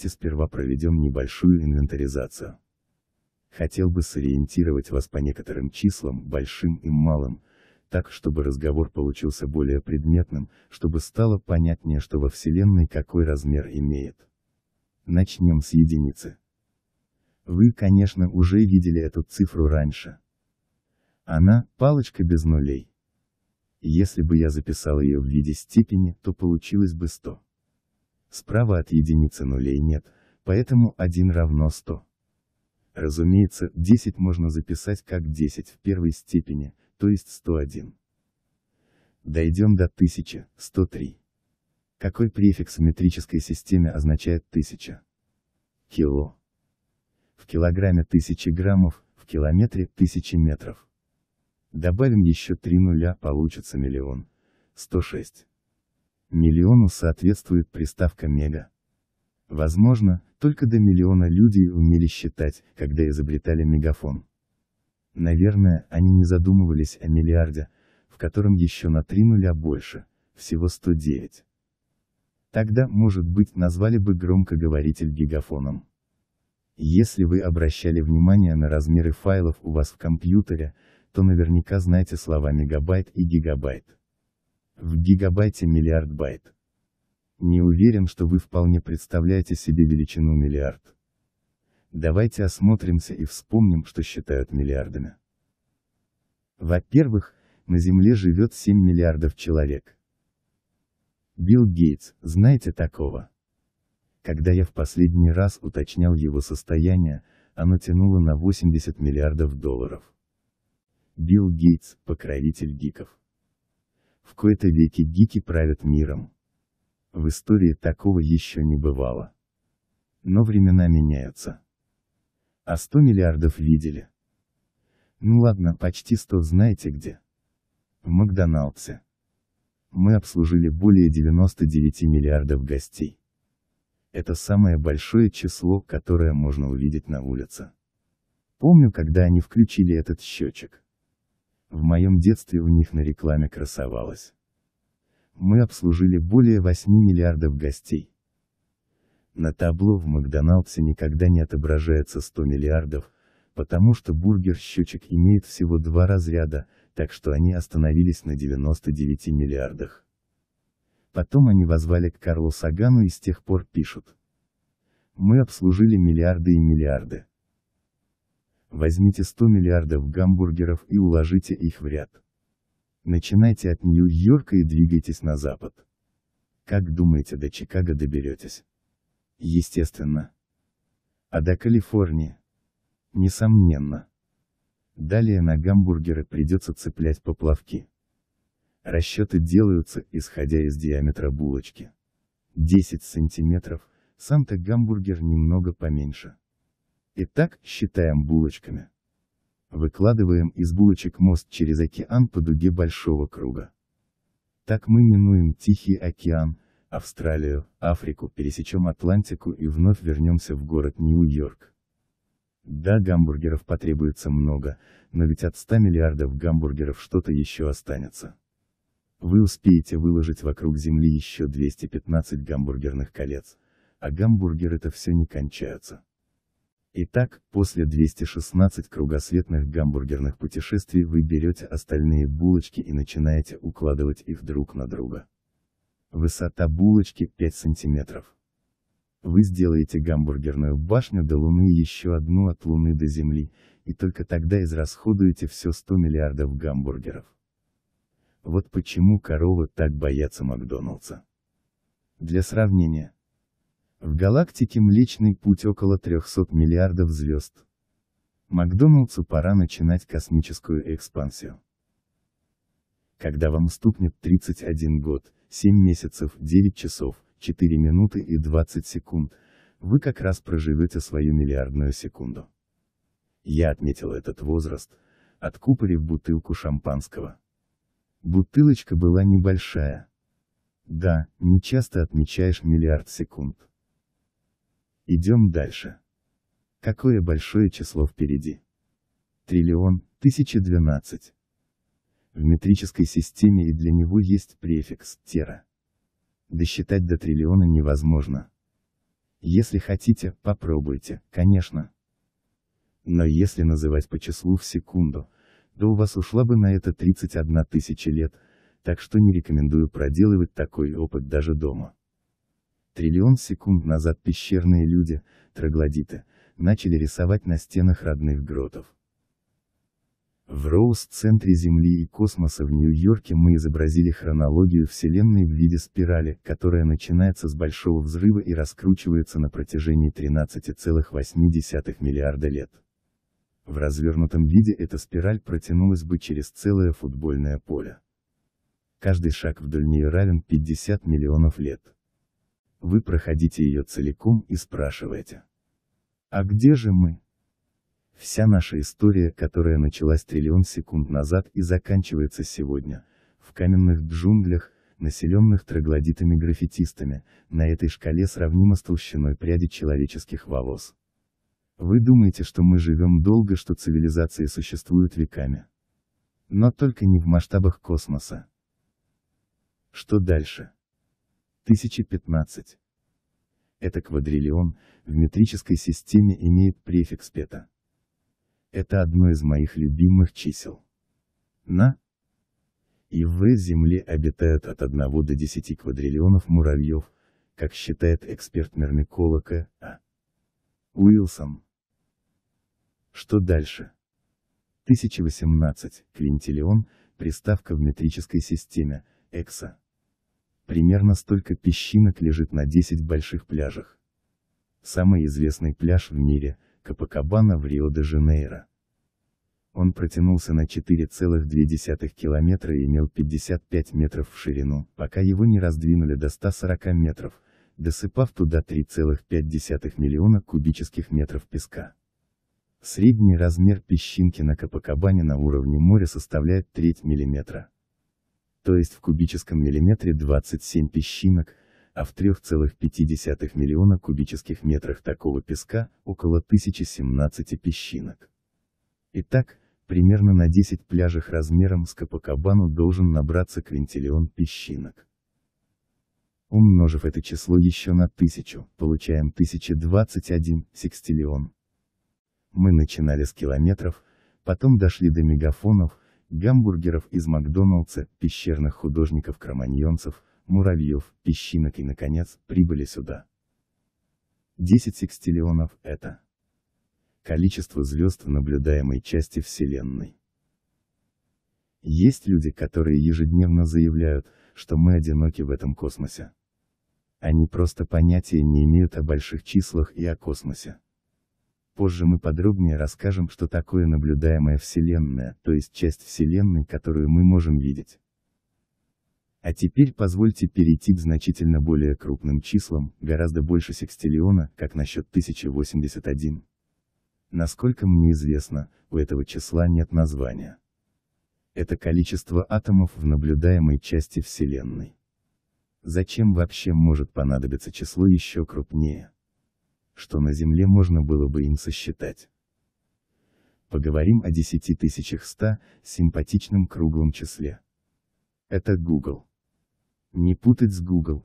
Давайте сперва проведем небольшую инвентаризацию. Хотел бы сориентировать вас по некоторым числам, большим и малым, так, чтобы разговор получился более предметным, чтобы стало понятнее, что во Вселенной какой размер имеет. Начнем с единицы. Вы, конечно, уже видели эту цифру раньше. Она – палочка без нулей. Если бы я записал ее в виде степени, то получилось бы 100. Справа от единицы нулей нет, поэтому 1 равно 100. Разумеется, 10 можно записать как 10 в первой степени, то есть 101. Дойдем до 1103. Какой префикс в метрической системе означает 1000? Кило. В килограмме 1000 граммов, в километре 1000 метров. Добавим еще 3 нуля, получится миллион. 106. Миллиону соответствует приставка «мега». Возможно, только до миллиона людей умели считать, когда изобретали мегафон. Наверное, они не задумывались о миллиарде, в котором еще на три нуля больше, всего 109. Тогда, может быть, назвали бы громкоговоритель гигафоном. Если вы обращали внимание на размеры файлов у вас в компьютере, то наверняка знаете слова мегабайт и гигабайт в гигабайте миллиард байт. Не уверен, что вы вполне представляете себе величину миллиард. Давайте осмотримся и вспомним, что считают миллиардами. Во-первых, на Земле живет 7 миллиардов человек. Билл Гейтс, знаете такого? Когда я в последний раз уточнял его состояние, оно тянуло на 80 миллиардов долларов. Билл Гейтс, покровитель гиков в кои-то веки гики правят миром. В истории такого еще не бывало. Но времена меняются. А 100 миллиардов видели. Ну ладно, почти 100 знаете где. В Макдоналдсе. Мы обслужили более 99 миллиардов гостей. Это самое большое число, которое можно увидеть на улице. Помню, когда они включили этот счетчик. В моем детстве у них на рекламе красовалось. Мы обслужили более 8 миллиардов гостей. На табло в Макдональдсе никогда не отображается 100 миллиардов, потому что бургер-счетчик имеет всего два разряда, так что они остановились на 99 миллиардах. Потом они возвали к Карлу Сагану и с тех пор пишут. Мы обслужили миллиарды и миллиарды. Возьмите 100 миллиардов гамбургеров и уложите их в ряд. Начинайте от Нью-Йорка и двигайтесь на запад. Как думаете, до Чикаго доберетесь? Естественно. А до Калифорнии? Несомненно. Далее на гамбургеры придется цеплять поплавки. Расчеты делаются, исходя из диаметра булочки. 10 сантиметров, сам-то гамбургер немного поменьше. Итак, считаем булочками. Выкладываем из булочек мост через океан по дуге большого круга. Так мы минуем Тихий океан, Австралию, Африку, пересечем Атлантику и вновь вернемся в город Нью-Йорк. Да, гамбургеров потребуется много, но ведь от 100 миллиардов гамбургеров что-то еще останется. Вы успеете выложить вокруг Земли еще 215 гамбургерных колец, а гамбургеры-то все не кончаются. Итак, после 216 кругосветных гамбургерных путешествий вы берете остальные булочки и начинаете укладывать их друг на друга. Высота булочки 5 сантиметров. Вы сделаете гамбургерную башню до Луны и еще одну от Луны до Земли, и только тогда израсходуете все 100 миллиардов гамбургеров. Вот почему коровы так боятся Макдоналдса. Для сравнения, в галактике Млечный Путь около 300 миллиардов звезд. Макдоналдсу пора начинать космическую экспансию. Когда вам стукнет 31 год, 7 месяцев, 9 часов, 4 минуты и 20 секунд, вы как раз проживете свою миллиардную секунду. Я отметил этот возраст, откупорив бутылку шампанского. Бутылочка была небольшая. Да, не часто отмечаешь миллиард секунд. Идем дальше. Какое большое число впереди? Триллион, 1012. В метрической системе и для него есть префикс «тера». Досчитать до триллиона невозможно. Если хотите, попробуйте, конечно. Но если называть по числу в секунду, то у вас ушла бы на это 31 тысяча лет, так что не рекомендую проделывать такой опыт даже дома триллион секунд назад пещерные люди, троглодиты, начали рисовать на стенах родных гротов. В Роуз-центре Земли и космоса в Нью-Йорке мы изобразили хронологию Вселенной в виде спирали, которая начинается с Большого Взрыва и раскручивается на протяжении 13,8 миллиарда лет. В развернутом виде эта спираль протянулась бы через целое футбольное поле. Каждый шаг вдоль нее равен 50 миллионов лет. Вы проходите ее целиком и спрашиваете. А где же мы? Вся наша история, которая началась триллион секунд назад и заканчивается сегодня, в каменных джунглях, населенных троглодитами-граффитистами, на этой шкале сравнима с толщиной пряди человеческих волос. Вы думаете, что мы живем долго, что цивилизации существуют веками. Но только не в масштабах космоса. Что дальше? 1015. Это квадриллион, в метрической системе имеет префикс пета. Это одно из моих любимых чисел. На и в Земле обитают от 1 до 10 квадриллионов муравьев, как считает эксперт Мермикола К. А. Уилсон. Что дальше? 1018, квинтиллион, приставка в метрической системе, экса. Примерно столько песчинок лежит на 10 больших пляжах. Самый известный пляж в мире – Капакабана в Рио-де-Жанейро. Он протянулся на 4,2 километра и имел 55 метров в ширину, пока его не раздвинули до 140 метров, досыпав туда 3,5 миллиона кубических метров песка. Средний размер песчинки на Капакабане на уровне моря составляет треть миллиметра то есть в кубическом миллиметре 27 песчинок, а в 3,5 миллиона кубических метрах такого песка, около 1017 песчинок. Итак, примерно на 10 пляжах размером с Капакабану должен набраться квинтиллион песчинок. Умножив это число еще на 1000, получаем 1021 секстиллион. Мы начинали с километров, потом дошли до мегафонов, гамбургеров из Макдоналдса, пещерных художников-кроманьонцев, муравьев, песчинок и, наконец, прибыли сюда. 10 секстиллионов – это количество звезд в наблюдаемой части Вселенной. Есть люди, которые ежедневно заявляют, что мы одиноки в этом космосе. Они просто понятия не имеют о больших числах и о космосе. Позже мы подробнее расскажем, что такое наблюдаемая Вселенная, то есть часть Вселенной, которую мы можем видеть. А теперь позвольте перейти к значительно более крупным числам, гораздо больше секстиллиона, как насчет 1081. Насколько мне известно, у этого числа нет названия. Это количество атомов в наблюдаемой части Вселенной. Зачем вообще может понадобиться число еще крупнее? что на Земле можно было бы им сосчитать. Поговорим о 10100, симпатичном круглом числе. Это Google. Не путать с Google,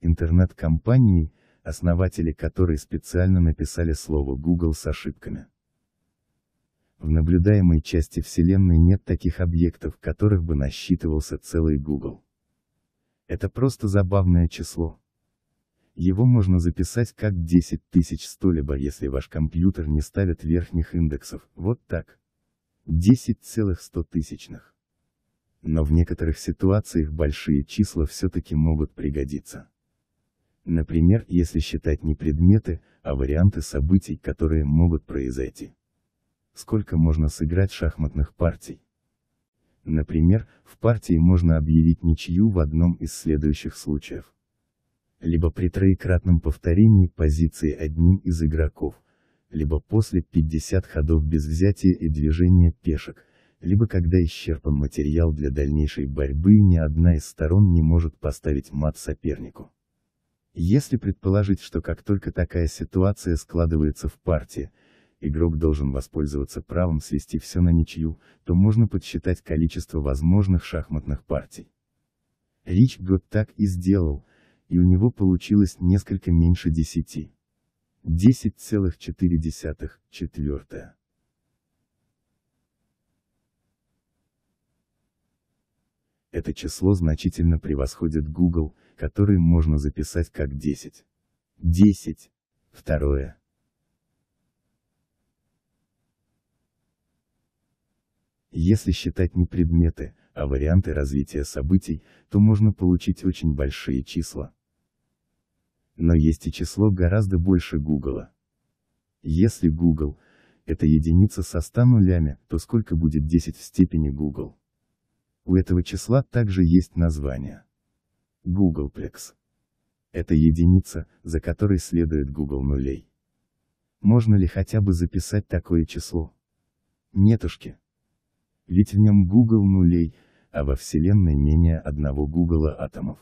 интернет-компанией, основатели которой специально написали слово Google с ошибками. В наблюдаемой части Вселенной нет таких объектов, которых бы насчитывался целый Google. Это просто забавное число. Его можно записать как 10 тысяч либо если ваш компьютер не ставит верхних индексов, вот так. 10,100 тысячных. Но в некоторых ситуациях большие числа все-таки могут пригодиться. Например, если считать не предметы, а варианты событий, которые могут произойти. Сколько можно сыграть шахматных партий? Например, в партии можно объявить ничью в одном из следующих случаев либо при троекратном повторении позиции одним из игроков, либо после 50 ходов без взятия и движения пешек, либо когда исчерпан материал для дальнейшей борьбы и ни одна из сторон не может поставить мат сопернику. Если предположить, что как только такая ситуация складывается в партии, игрок должен воспользоваться правом свести все на ничью, то можно подсчитать количество возможных шахматных партий. Рич Год так и сделал, и у него получилось несколько меньше 10. 10,4, четвертое. Это число значительно превосходит Google, который можно записать как 10. 10. Второе. Если считать не предметы, а варианты развития событий, то можно получить очень большие числа но есть и число гораздо больше Гугла. Если Google – это единица со 100 нулями, то сколько будет 10 в степени Google? У этого числа также есть название. Googleplex. Это единица, за которой следует Google нулей. Можно ли хотя бы записать такое число? Нетушки. Ведь в нем Google нулей, а во Вселенной менее одного Google атомов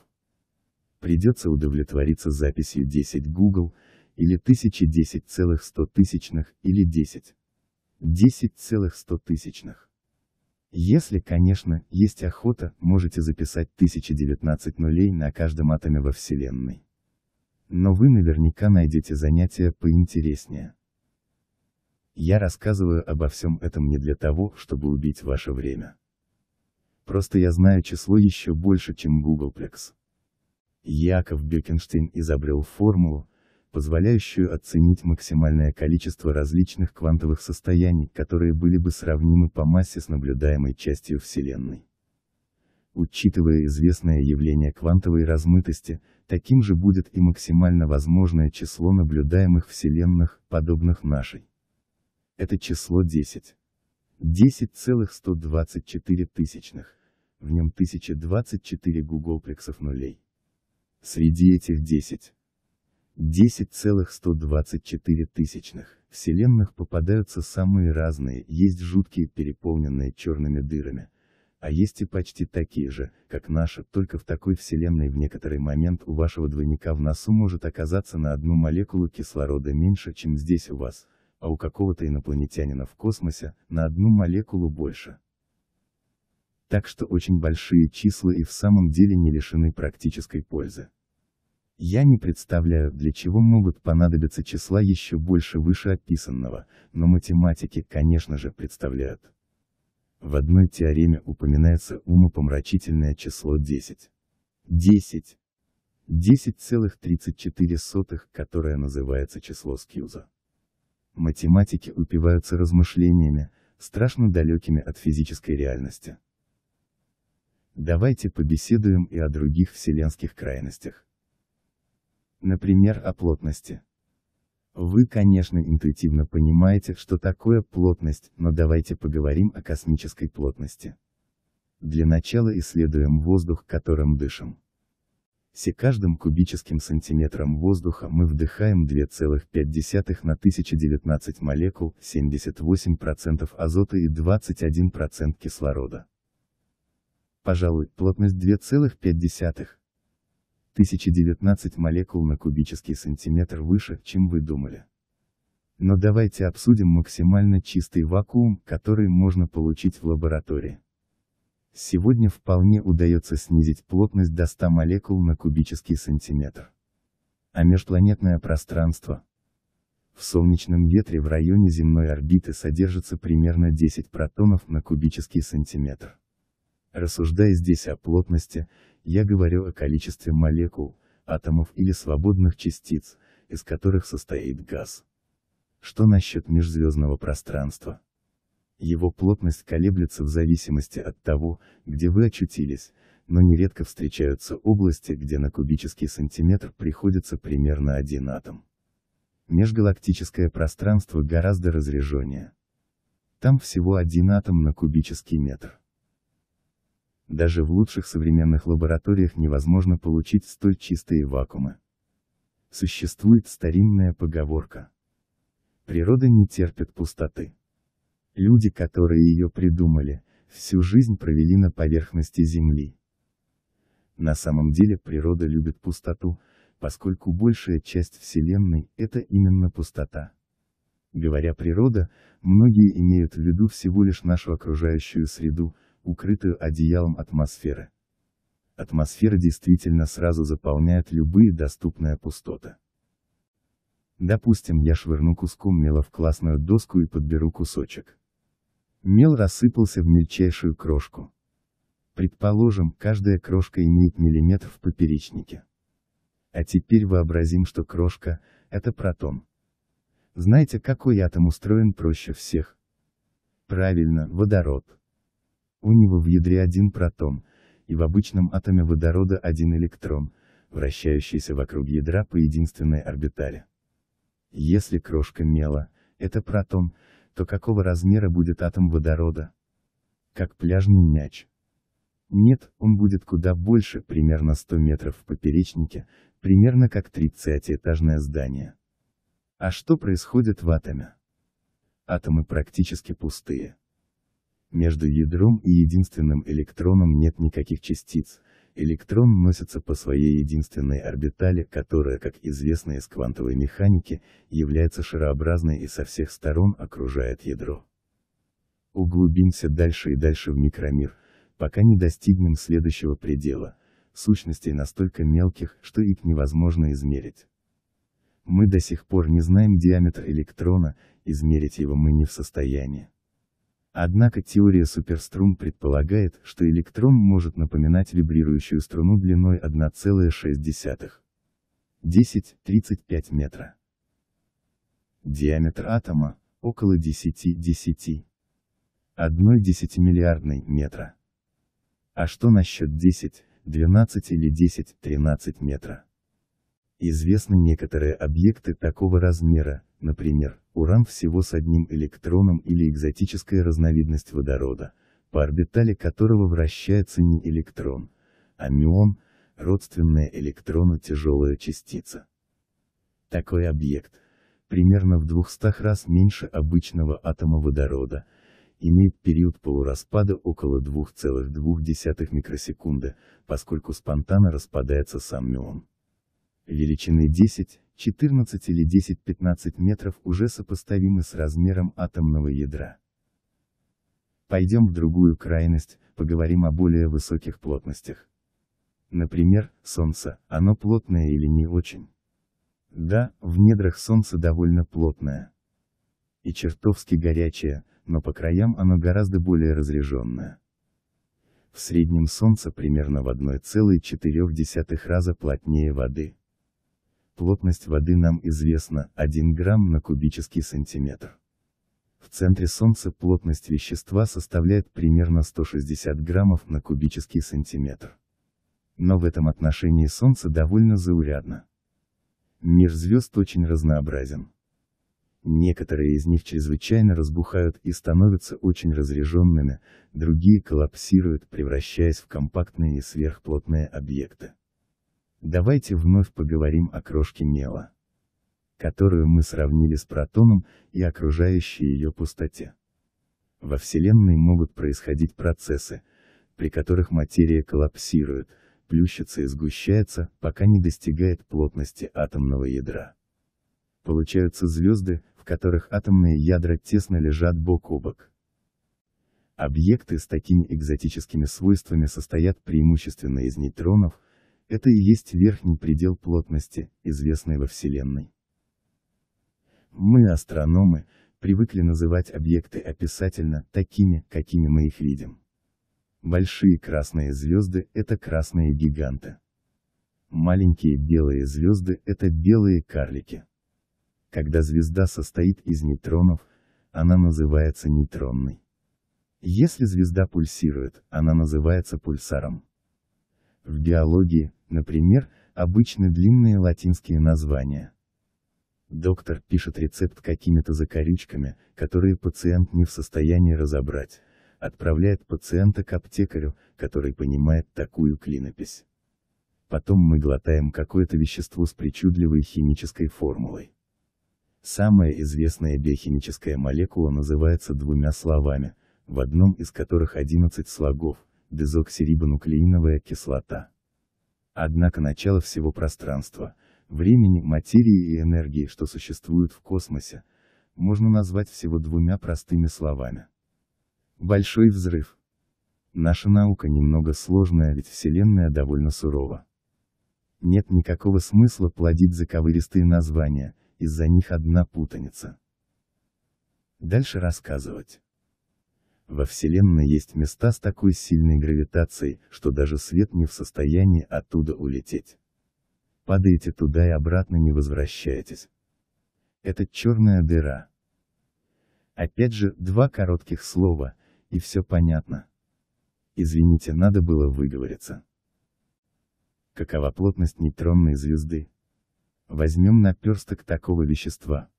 придется удовлетвориться записью 10 Google, или тысячных или 10. 10 тысячных. Если, конечно, есть охота, можете записать 1019 нулей на каждом атоме во Вселенной. Но вы наверняка найдете занятия поинтереснее. Я рассказываю обо всем этом не для того, чтобы убить ваше время. Просто я знаю число еще больше, чем Googleplex. Яков Бекенштейн изобрел формулу, позволяющую оценить максимальное количество различных квантовых состояний, которые были бы сравнимы по массе с наблюдаемой частью Вселенной. Учитывая известное явление квантовой размытости, таким же будет и максимально возможное число наблюдаемых Вселенных, подобных нашей. Это число 10. 10,124 тысячных. В нем 1024 гуголплексов нулей. Среди этих 10. 10,124 тысячных вселенных попадаются самые разные, есть жуткие, переполненные черными дырами, а есть и почти такие же, как наши, только в такой вселенной в некоторый момент у вашего двойника в носу может оказаться на одну молекулу кислорода меньше, чем здесь у вас, а у какого-то инопланетянина в космосе, на одну молекулу больше так что очень большие числа и в самом деле не лишены практической пользы. Я не представляю, для чего могут понадобиться числа еще больше вышеописанного, но математики, конечно же, представляют. В одной теореме упоминается умопомрачительное число 10. 10. 10,34, которое называется число Скьюза. Математики упиваются размышлениями, страшно далекими от физической реальности. Давайте побеседуем и о других вселенских крайностях. Например, о плотности. Вы, конечно, интуитивно понимаете, что такое плотность, но давайте поговорим о космической плотности. Для начала исследуем воздух, которым дышим. Все каждым кубическим сантиметром воздуха мы вдыхаем 2,5 на 1019 молекул, 78% азота и 21% кислорода пожалуй, плотность 2,5. 1019 молекул на кубический сантиметр выше, чем вы думали. Но давайте обсудим максимально чистый вакуум, который можно получить в лаборатории. Сегодня вполне удается снизить плотность до 100 молекул на кубический сантиметр. А межпланетное пространство? В солнечном ветре в районе земной орбиты содержится примерно 10 протонов на кубический сантиметр. Рассуждая здесь о плотности, я говорю о количестве молекул, атомов или свободных частиц, из которых состоит газ. Что насчет межзвездного пространства? Его плотность колеблется в зависимости от того, где вы очутились, но нередко встречаются области, где на кубический сантиметр приходится примерно один атом. Межгалактическое пространство гораздо разреженнее. Там всего один атом на кубический метр. Даже в лучших современных лабораториях невозможно получить столь чистые вакуумы. Существует старинная поговорка. Природа не терпит пустоты. Люди, которые ее придумали, всю жизнь провели на поверхности Земли. На самом деле природа любит пустоту, поскольку большая часть Вселенной – это именно пустота. Говоря «природа», многие имеют в виду всего лишь нашу окружающую среду, укрытую одеялом атмосферы. Атмосфера действительно сразу заполняет любые доступные пустоты. Допустим, я швырну куском мела в классную доску и подберу кусочек. Мел рассыпался в мельчайшую крошку. Предположим, каждая крошка имеет миллиметр в поперечнике. А теперь вообразим, что крошка – это протон. Знаете, какой атом устроен проще всех? Правильно, водород. У него в ядре один протон, и в обычном атоме водорода один электрон, вращающийся вокруг ядра по единственной орбитале. Если крошка мела, это протон, то какого размера будет атом водорода? Как пляжный мяч. Нет, он будет куда больше, примерно 100 метров в поперечнике, примерно как 30-этажное здание. А что происходит в атоме? Атомы практически пустые. Между ядром и единственным электроном нет никаких частиц, электрон носится по своей единственной орбитали, которая, как известно из квантовой механики, является шарообразной и со всех сторон окружает ядро. Углубимся дальше и дальше в микромир, пока не достигнем следующего предела, сущностей настолько мелких, что их невозможно измерить. Мы до сих пор не знаем диаметр электрона, измерить его мы не в состоянии. Однако теория суперструн предполагает, что электрон может напоминать вибрирующую струну длиной 1,6 10-35 метра. Диаметр атома – около 10-10. 1 десятимиллиардной метра. А что насчет 10, 12 или 10, 13 метра? Известны некоторые объекты такого размера, Например, уран всего с одним электроном или экзотическая разновидность водорода, по орбитале которого вращается не электрон, а мион, родственная электрону тяжелая частица. Такой объект, примерно в 200 раз меньше обычного атома водорода, имеет период полураспада около 2,2 микросекунды, поскольку спонтанно распадается сам мион. Величины 10, 14 или 10-15 метров уже сопоставимы с размером атомного ядра. Пойдем в другую крайность, поговорим о более высоких плотностях. Например, Солнце, оно плотное или не очень? Да, в недрах Солнца довольно плотное. И чертовски горячее, но по краям оно гораздо более разреженное. В среднем Солнце примерно в 1,4 раза плотнее воды. Плотность воды нам известна, 1 грамм на кубический сантиметр. В центре Солнца плотность вещества составляет примерно 160 граммов на кубический сантиметр. Но в этом отношении Солнце довольно заурядно. Мир звезд очень разнообразен. Некоторые из них чрезвычайно разбухают и становятся очень разряженными, другие коллапсируют, превращаясь в компактные и сверхплотные объекты. Давайте вновь поговорим о крошке мела, которую мы сравнили с протоном и окружающей ее пустоте. Во Вселенной могут происходить процессы, при которых материя коллапсирует, плющится и сгущается, пока не достигает плотности атомного ядра. Получаются звезды, в которых атомные ядра тесно лежат бок о бок. Объекты с такими экзотическими свойствами состоят преимущественно из нейтронов, это и есть верхний предел плотности, известный во Вселенной. Мы, астрономы, привыкли называть объекты описательно такими, какими мы их видим. Большие красные звезды – это красные гиганты. Маленькие белые звезды – это белые карлики. Когда звезда состоит из нейтронов, она называется нейтронной. Если звезда пульсирует, она называется пульсаром. В биологии, Например, обычно длинные латинские названия. Доктор пишет рецепт какими-то закорючками, которые пациент не в состоянии разобрать. Отправляет пациента к аптекарю, который понимает такую клинопись. Потом мы глотаем какое-то вещество с причудливой химической формулой. Самая известная биохимическая молекула называется двумя словами, в одном из которых 11 слогов, дезоксирибонуклеиновая кислота. Однако начало всего пространства, времени, материи и энергии, что существуют в космосе, можно назвать всего двумя простыми словами. Большой взрыв. Наша наука немного сложная, ведь Вселенная довольно сурова. Нет никакого смысла плодить заковыристые названия, из-за них одна путаница. Дальше рассказывать. Во Вселенной есть места с такой сильной гравитацией, что даже свет не в состоянии оттуда улететь. Падаете туда и обратно не возвращаетесь. Это черная дыра. Опять же, два коротких слова, и все понятно. Извините, надо было выговориться. Какова плотность нейтронной звезды? Возьмем наперсток такого вещества.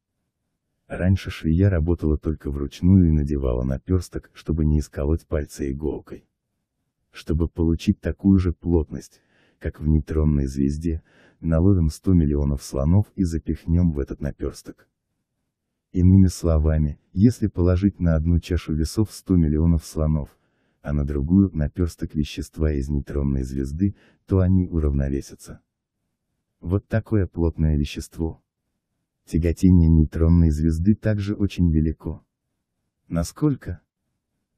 Раньше швея работала только вручную и надевала наперсток, чтобы не исколоть пальцы иголкой. Чтобы получить такую же плотность, как в нейтронной звезде, наловим 100 миллионов слонов и запихнем в этот наперсток. Иными словами, если положить на одну чашу весов 100 миллионов слонов, а на другую наперсток вещества из нейтронной звезды, то они уравновесятся. Вот такое плотное вещество. Тяготение нейтронной звезды также очень велико. Насколько?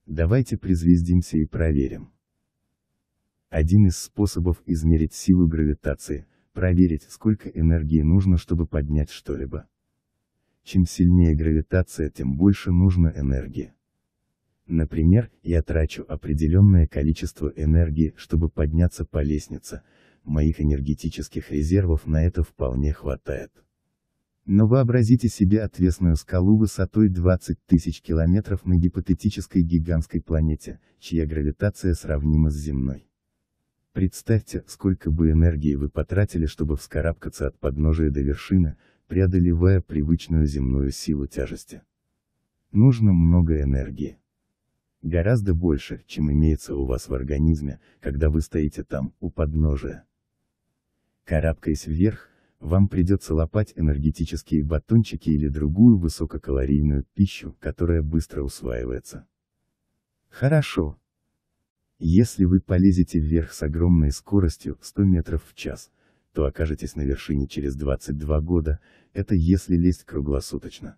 Давайте призвездимся и проверим. Один из способов измерить силу гравитации – проверить, сколько энергии нужно, чтобы поднять что-либо. Чем сильнее гравитация, тем больше нужно энергии. Например, я трачу определенное количество энергии, чтобы подняться по лестнице, моих энергетических резервов на это вполне хватает. Но вообразите себе отвесную скалу высотой 20 тысяч километров на гипотетической гигантской планете, чья гравитация сравнима с земной. Представьте, сколько бы энергии вы потратили, чтобы вскарабкаться от подножия до вершины, преодолевая привычную земную силу тяжести. Нужно много энергии. Гораздо больше, чем имеется у вас в организме, когда вы стоите там, у подножия. Карабкаясь вверх, вам придется лопать энергетические батончики или другую высококалорийную пищу, которая быстро усваивается. Хорошо. Если вы полезете вверх с огромной скоростью 100 метров в час, то окажетесь на вершине через 22 года, это если лезть круглосуточно.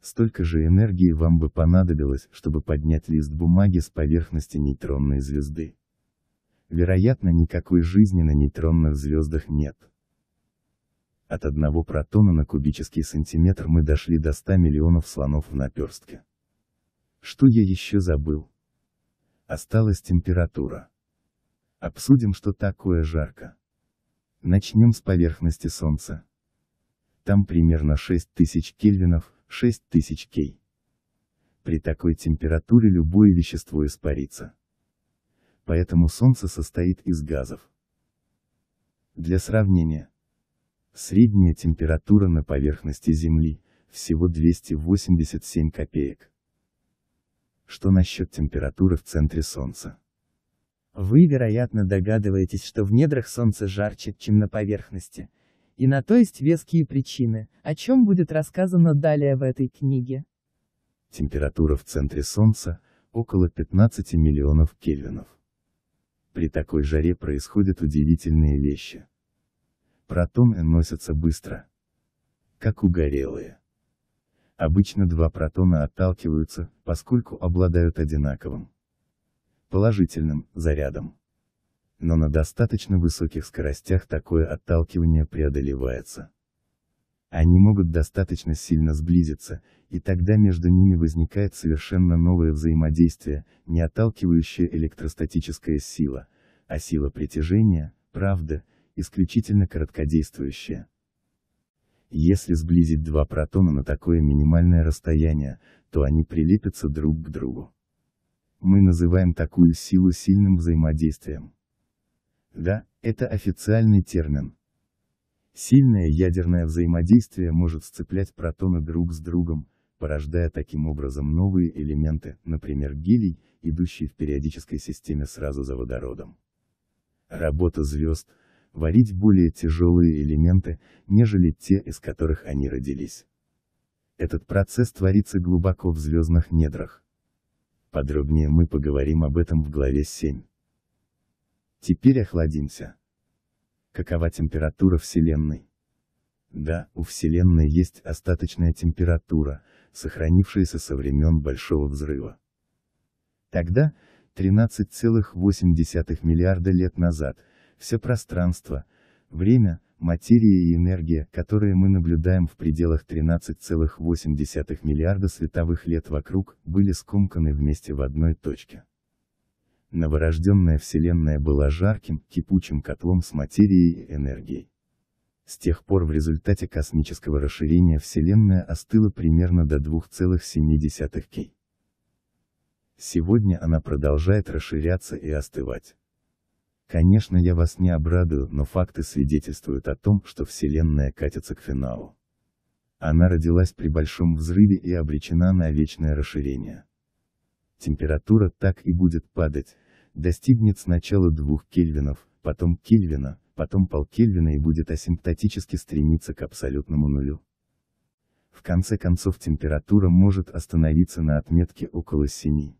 Столько же энергии вам бы понадобилось, чтобы поднять лист бумаги с поверхности нейтронной звезды. Вероятно, никакой жизни на нейтронных звездах нет. От одного протона на кубический сантиметр мы дошли до 100 миллионов слонов в наперстке. Что я еще забыл? Осталась температура. Обсудим, что такое жарко. Начнем с поверхности Солнца. Там примерно 6000 кельвинов, 6000 кей. При такой температуре любое вещество испарится. Поэтому Солнце состоит из газов. Для сравнения, Средняя температура на поверхности Земли – всего 287 копеек. Что насчет температуры в центре Солнца? Вы, вероятно, догадываетесь, что в недрах Солнца жарче, чем на поверхности. И на то есть веские причины, о чем будет рассказано далее в этой книге. Температура в центре Солнца – около 15 миллионов кельвинов. При такой жаре происходят удивительные вещи. Протоны носятся быстро. Как угорелые. Обычно два протона отталкиваются, поскольку обладают одинаковым положительным зарядом. Но на достаточно высоких скоростях такое отталкивание преодолевается. Они могут достаточно сильно сблизиться, и тогда между ними возникает совершенно новое взаимодействие, не отталкивающая электростатическая сила, а сила притяжения, правда, исключительно короткодействующее. Если сблизить два протона на такое минимальное расстояние, то они прилепятся друг к другу. Мы называем такую силу сильным взаимодействием. Да, это официальный термин. Сильное ядерное взаимодействие может сцеплять протоны друг с другом, порождая таким образом новые элементы, например гелий, идущий в периодической системе сразу за водородом. Работа звезд – варить более тяжелые элементы, нежели те, из которых они родились. Этот процесс творится глубоко в звездных недрах. Подробнее мы поговорим об этом в главе 7. Теперь охладимся. Какова температура Вселенной? Да, у Вселенной есть остаточная температура, сохранившаяся со времен Большого Взрыва. Тогда, 13,8 миллиарда лет назад, все пространство, время, материя и энергия, которые мы наблюдаем в пределах 13,8 миллиарда световых лет вокруг, были скомканы вместе в одной точке. Новорожденная Вселенная была жарким, кипучим котлом с материей и энергией. С тех пор в результате космического расширения Вселенная остыла примерно до 2,7 кей. Сегодня она продолжает расширяться и остывать. Конечно я вас не обрадую, но факты свидетельствуют о том, что Вселенная катится к финалу. Она родилась при большом взрыве и обречена на вечное расширение. Температура так и будет падать, достигнет сначала двух кельвинов, потом кельвина, потом полкельвина и будет асимптотически стремиться к абсолютному нулю. В конце концов температура может остановиться на отметке около 7.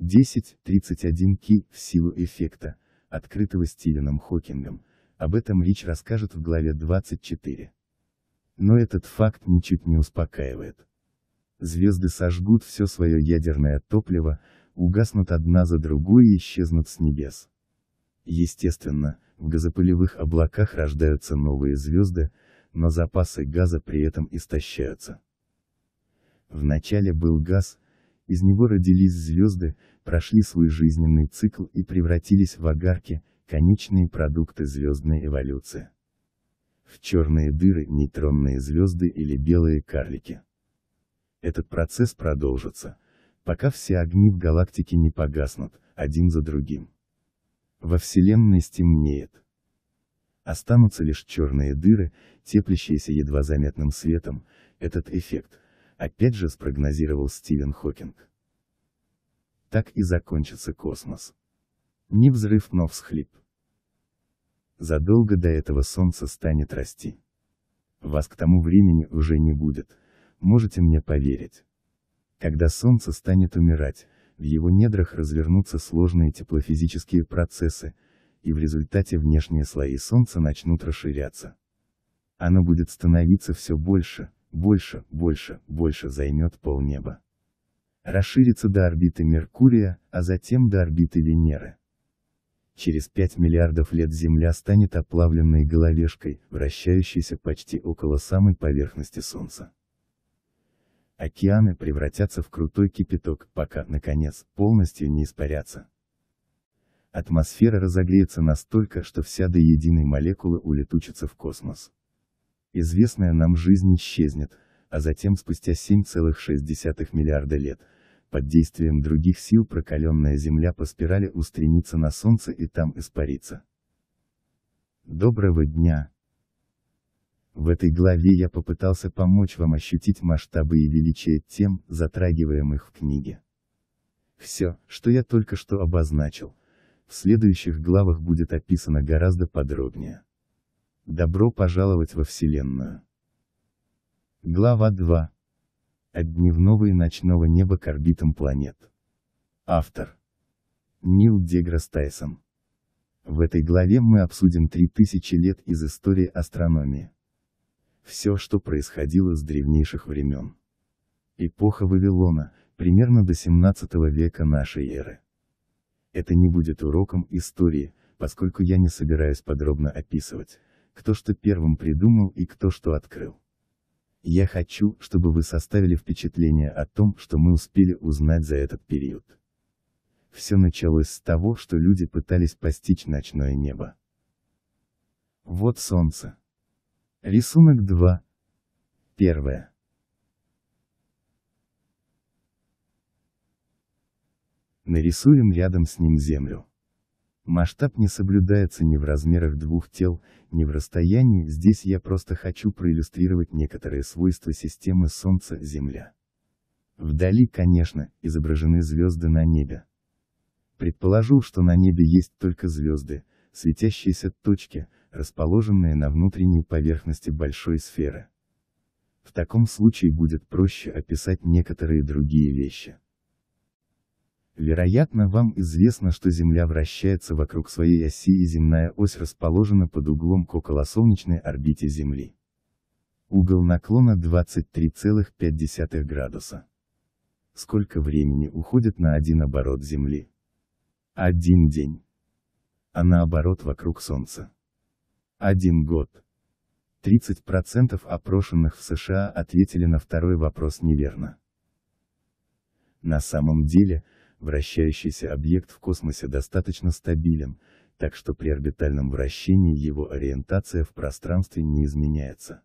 10-31 ки в силу эффекта, открытого Стивеном Хокингом, об этом Рич расскажет в главе 24. Но этот факт ничуть не успокаивает. Звезды сожгут все свое ядерное топливо, угаснут одна за другой и исчезнут с небес. Естественно, в газопылевых облаках рождаются новые звезды, но запасы газа при этом истощаются. Вначале был газ, из него родились звезды, прошли свой жизненный цикл и превратились в огарки, конечные продукты звездной эволюции. В черные дыры, нейтронные звезды или белые карлики. Этот процесс продолжится, пока все огни в галактике не погаснут, один за другим. Во Вселенной стемнеет. Останутся лишь черные дыры, теплящиеся едва заметным светом, этот эффект – опять же спрогнозировал Стивен Хокинг. Так и закончится космос. Не взрыв, но всхлип. Задолго до этого солнце станет расти. Вас к тому времени уже не будет, можете мне поверить. Когда солнце станет умирать, в его недрах развернутся сложные теплофизические процессы, и в результате внешние слои Солнца начнут расширяться. Оно будет становиться все больше, больше, больше, больше займет полнеба. Расширится до орбиты Меркурия, а затем до орбиты Венеры. Через 5 миллиардов лет Земля станет оплавленной головешкой, вращающейся почти около самой поверхности Солнца. Океаны превратятся в крутой кипяток, пока, наконец, полностью не испарятся. Атмосфера разогреется настолько, что вся до единой молекулы улетучится в космос известная нам жизнь исчезнет, а затем спустя 7,6 миллиарда лет, под действием других сил прокаленная Земля по спирали устремится на Солнце и там испарится. Доброго дня! В этой главе я попытался помочь вам ощутить масштабы и величие тем, затрагиваемых в книге. Все, что я только что обозначил, в следующих главах будет описано гораздо подробнее. Добро пожаловать во Вселенную. Глава 2. От дневного и ночного неба к орбитам планет. Автор. Нил Деграсс Тайсон. В этой главе мы обсудим 3000 лет из истории астрономии. Все, что происходило с древнейших времен. Эпоха Вавилона, примерно до 17 века нашей эры. Это не будет уроком истории, поскольку я не собираюсь подробно описывать, кто что первым придумал и кто что открыл. Я хочу, чтобы вы составили впечатление о том, что мы успели узнать за этот период. Все началось с того, что люди пытались постичь ночное небо. Вот солнце. Рисунок 2. Первое. Нарисуем рядом с ним землю. Масштаб не соблюдается ни в размерах двух тел, ни в расстоянии, здесь я просто хочу проиллюстрировать некоторые свойства системы Солнца-Земля. Вдали, конечно, изображены звезды на небе. Предположу, что на небе есть только звезды, светящиеся точки, расположенные на внутренней поверхности большой сферы. В таком случае будет проще описать некоторые другие вещи. Вероятно, вам известно, что Земля вращается вокруг своей оси и земная ось расположена под углом к околосолнечной орбите Земли. Угол наклона 23,5 градуса. Сколько времени уходит на один оборот Земли? Один день. А наоборот вокруг Солнца. Один год. 30% опрошенных в США ответили на второй вопрос неверно. На самом деле, вращающийся объект в космосе достаточно стабилен, так что при орбитальном вращении его ориентация в пространстве не изменяется.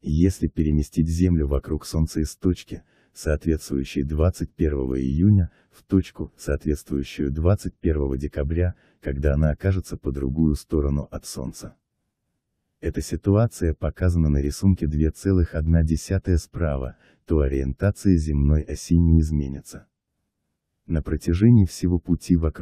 Если переместить Землю вокруг Солнца из точки, соответствующей 21 июня, в точку, соответствующую 21 декабря, когда она окажется по другую сторону от Солнца. Эта ситуация показана на рисунке 2,1 справа, то ориентация земной оси не изменится. На протяжении всего пути вокруг